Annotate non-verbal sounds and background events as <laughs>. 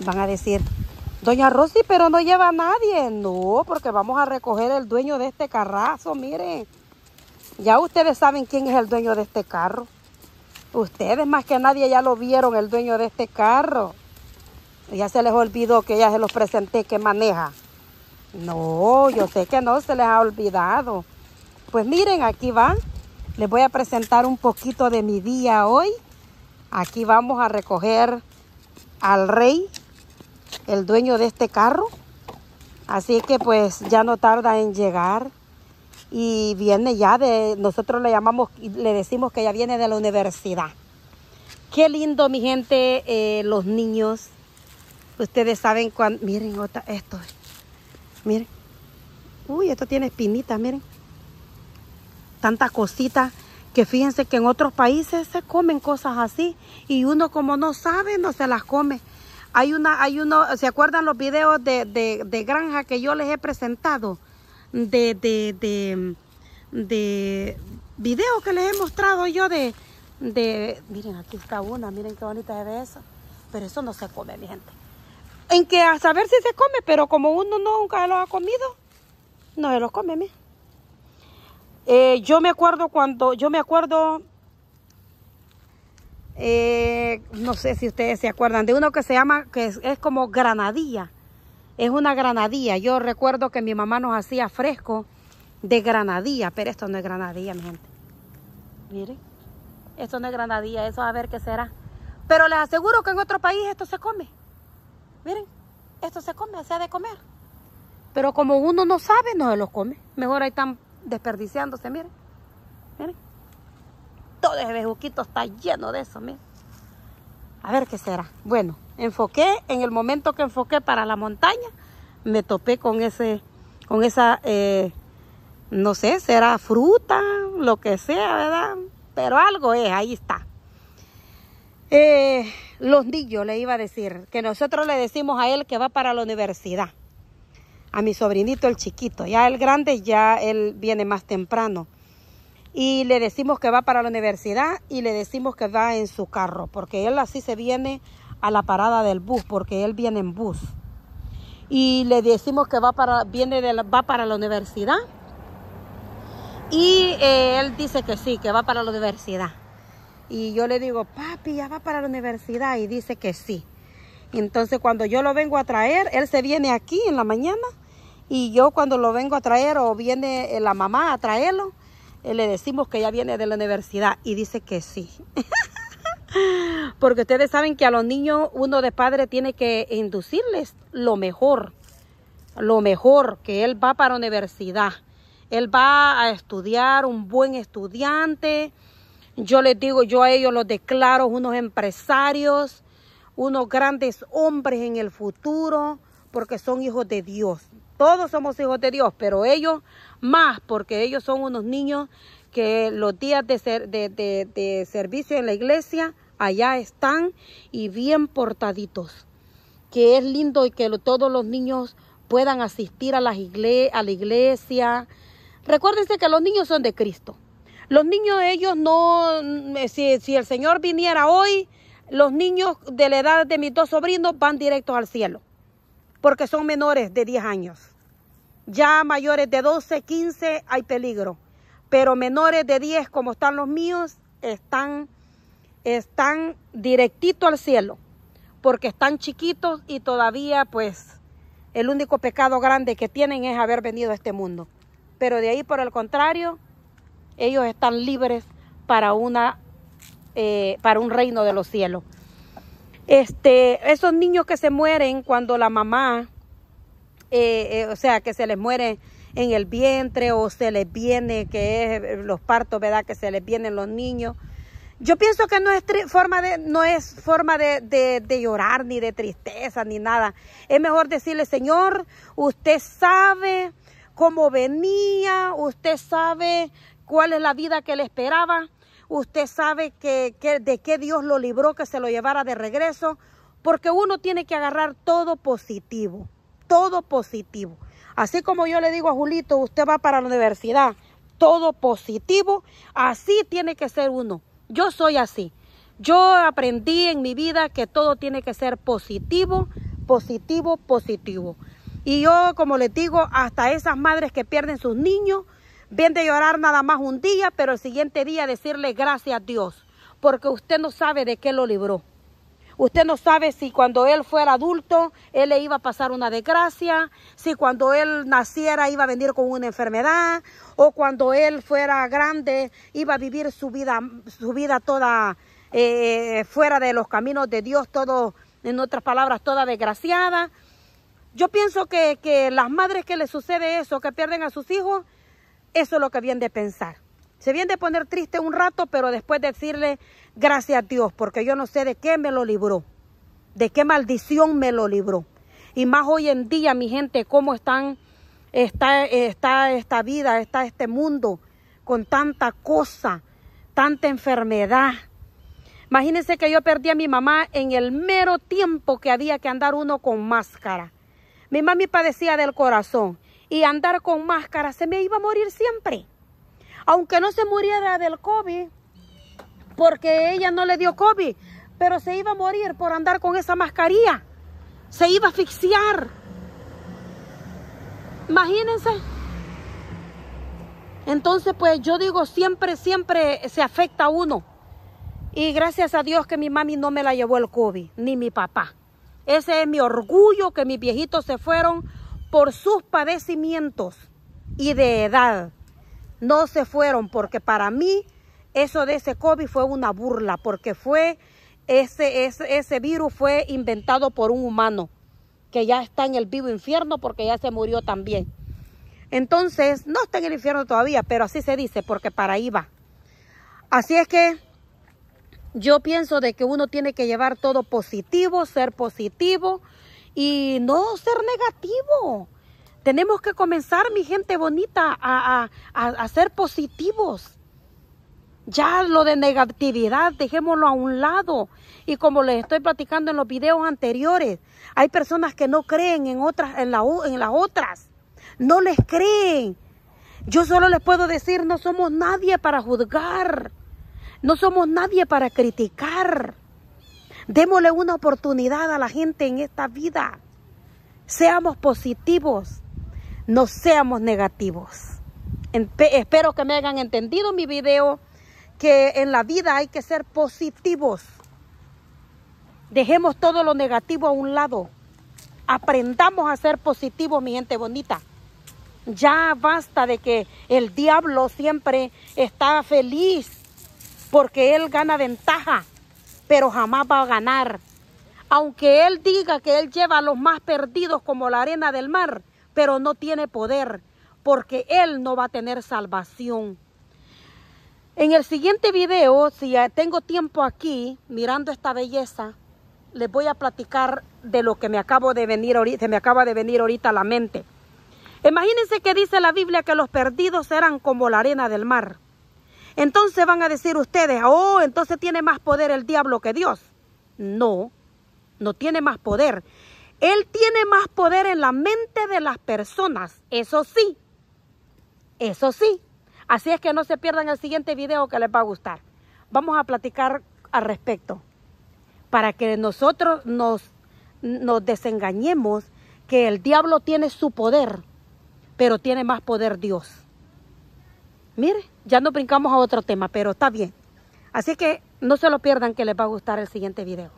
Van a decir, doña Rosy, pero no lleva nadie. No, porque vamos a recoger el dueño de este carrazo, miren. Ya ustedes saben quién es el dueño de este carro. Ustedes más que nadie ya lo vieron, el dueño de este carro. Ya se les olvidó que ya se los presenté que maneja. No, yo sé que no se les ha olvidado. Pues miren, aquí va. Les voy a presentar un poquito de mi día hoy. Aquí vamos a recoger al rey el dueño de este carro. Así que pues ya no tarda en llegar y viene ya de, nosotros le llamamos, le decimos que ya viene de la universidad. Qué lindo, mi gente, eh, los niños. Ustedes saben cuando, miren otra, esto, miren. Uy, esto tiene espinitas, miren. Tantas cositas que fíjense que en otros países se comen cosas así y uno como no sabe no se las come. Hay una, hay uno, ¿se acuerdan los videos de, granja que yo les he presentado? De, de, de, videos que les he mostrado yo de, de, miren aquí está una, miren qué bonita es eso Pero eso no se come, mi gente. En que a saber si se come, pero como uno nunca lo ha comido, no se los come, mi eh, yo me acuerdo cuando, yo me acuerdo eh, no sé si ustedes se acuerdan, de uno que se llama, que es, como granadilla. Es una granadilla. Yo recuerdo que mi mamá nos hacía fresco de granadilla, pero esto no es granadilla, mi gente. Miren, esto no es granadilla, eso a ver qué será. Pero les aseguro que en otro país esto se come. Miren, esto se come, se ha de comer. Pero como uno no sabe, no se los come. Mejor ahí están desperdiciándose, miren. Miren de ese bejuquito está lleno de eso, A ver qué será. Bueno, enfoqué, en el momento que enfoqué para la montaña, me topé con ese, con esa, eh, no sé, será fruta, lo que sea, ¿verdad? Pero algo es, ahí está. Eh, los niños le iba a decir, que nosotros le decimos a él que va para la universidad, a mi sobrinito el chiquito, ya el grande ya él viene más temprano, y le decimos que va para la universidad y le decimos que va en su carro, porque él así se viene a la parada del bus, porque él viene en bus. Y le decimos que va para, viene la, va para la universidad y eh, él dice que sí, que va para la universidad. Y yo le digo, papi, ya va para la universidad y dice que sí. Entonces cuando yo lo vengo a traer, él se viene aquí en la mañana y yo cuando lo vengo a traer o viene eh, la mamá a traerlo, eh, le decimos que ya viene de la universidad y dice que sí. <laughs> Porque ustedes saben que a los niños uno de padre tiene que inducirles lo mejor, lo mejor, que él va para la universidad, él va a estudiar, un buen estudiante. Yo les digo, yo a ellos los declaro unos empresarios, unos grandes hombres en el futuro, porque son hijos de Dios. Todos somos hijos de Dios, pero ellos más, porque ellos son unos niños que los días de, ser, de, servicio en la iglesia allá están y bien portaditos. Que es lindo y que todos los niños puedan asistir a, las a la iglesia. Recuérdense que los niños son de Cristo. Los niños, ellos no, eh, si, si el Señor viniera hoy, los niños de la edad de mis dos sobrinos van directos al cielo porque son menores de 10 años. Ya mayores de 12, 15 hay peligro, pero menores de 10 como están los míos están, están directito al cielo, porque están chiquitos y todavía pues el único pecado grande que tienen es haber venido a este mundo. Pero de ahí por el contrario, ellos están libres para, una, eh, para un reino de los cielos. Este, esos niños que se mueren cuando la mamá, eh, eh, o sea, que se les muere en el vientre o se les viene, que es eh, los partos, ¿verdad? Que se les vienen los niños. Yo pienso que no es forma de, no es forma de, de, de, llorar, ni de tristeza, ni nada. Es mejor decirle, Señor, usted sabe cómo venía, usted sabe cuál es la vida que le esperaba. Usted sabe que, de qué Dios lo libró que se lo llevara de regreso. Porque uno tiene que agarrar todo positivo. Todo positivo. Así como yo le digo a Julito, usted va para la universidad. Todo positivo. Así tiene que ser uno. Yo soy así. Yo aprendí en mi vida que todo tiene que ser positivo, positivo, positivo. Y yo, como le digo, hasta esas madres que pierden sus niños, Bien de llorar nada más un día, pero el siguiente día decirle gracias a Dios, porque usted no sabe de qué lo libró. Usted no sabe si cuando él fuera adulto, él le iba a pasar una desgracia, si cuando él naciera iba a venir con una enfermedad, o cuando él fuera grande iba a vivir su vida, su vida toda eh, fuera de los caminos de Dios, todo, en otras palabras, toda desgraciada. Yo pienso que, que las madres que les sucede eso, que pierden a sus hijos, eso es lo que viene de pensar. Se viene de poner triste un rato, pero después decirle gracias a Dios, porque yo no sé de qué me lo libró, de qué maldición me lo libró. Y más hoy en día, mi gente, cómo están, está, esta vida, está este mundo con tanta cosa, tanta enfermedad. Imagínense que yo perdí a mi mamá en el mero tiempo que había que andar uno con máscara. Mi mami padecía del corazón y andar con máscara, se me iba a morir siempre. Aunque no se muriera del COVID, porque ella no le dio COVID, pero se iba a morir por andar con esa mascarilla. Se iba a asfixiar. Imagínense. Entonces, pues yo digo, siempre, siempre se afecta a uno. Y gracias a Dios que mi mami no me la llevó el COVID, ni mi papá. Ese es mi orgullo que mis viejitos se fueron por sus padecimientos y de edad. No se fueron porque para mí eso de ese COVID fue una burla, porque fue ese, ese, ese virus fue inventado por un humano que ya está en el vivo infierno porque ya se murió también. Entonces, no está en el infierno todavía, pero así se dice, porque para ahí va. Así es que yo pienso de que uno tiene que llevar todo positivo, ser positivo, y no ser negativo. Tenemos que comenzar, mi gente bonita, a, ser positivos. Ya lo de negatividad, dejémoslo a un lado. Y como les estoy platicando en los videos anteriores, hay personas que no creen en otras, en, la, en las otras. No les creen. Yo solo les puedo decir, no somos nadie para juzgar. No somos nadie para criticar. Démosle una oportunidad a la gente en esta vida. Seamos positivos, no seamos negativos. espero que me hayan entendido mi video, que en la vida hay que ser positivos. Dejemos todo lo negativo a un lado. Aprendamos a ser positivos, mi gente bonita. Ya basta de que el diablo siempre está feliz porque él gana ventaja pero jamás va a ganar. Aunque él diga que él lleva a los más perdidos como la arena del mar, pero no tiene poder, porque él no va a tener salvación. En el siguiente video, si tengo tiempo aquí mirando esta belleza, les voy a platicar de lo que me acabo de venir me acaba de venir ahorita a la mente. Imagínense que dice la Biblia que los perdidos eran como la arena del mar. Entonces van a decir ustedes, oh, entonces tiene más poder el diablo que Dios. No, no tiene más poder. Él tiene más poder en la mente de las personas, eso sí, eso sí. Así es que no se pierdan el siguiente video que les va a gustar. Vamos a platicar al respecto para que nosotros nos, desengañemos que el diablo tiene su poder, pero tiene más poder Dios. Mire, ya nos brincamos a otro tema, pero está bien. Así que no se lo pierdan que les va a gustar el siguiente video.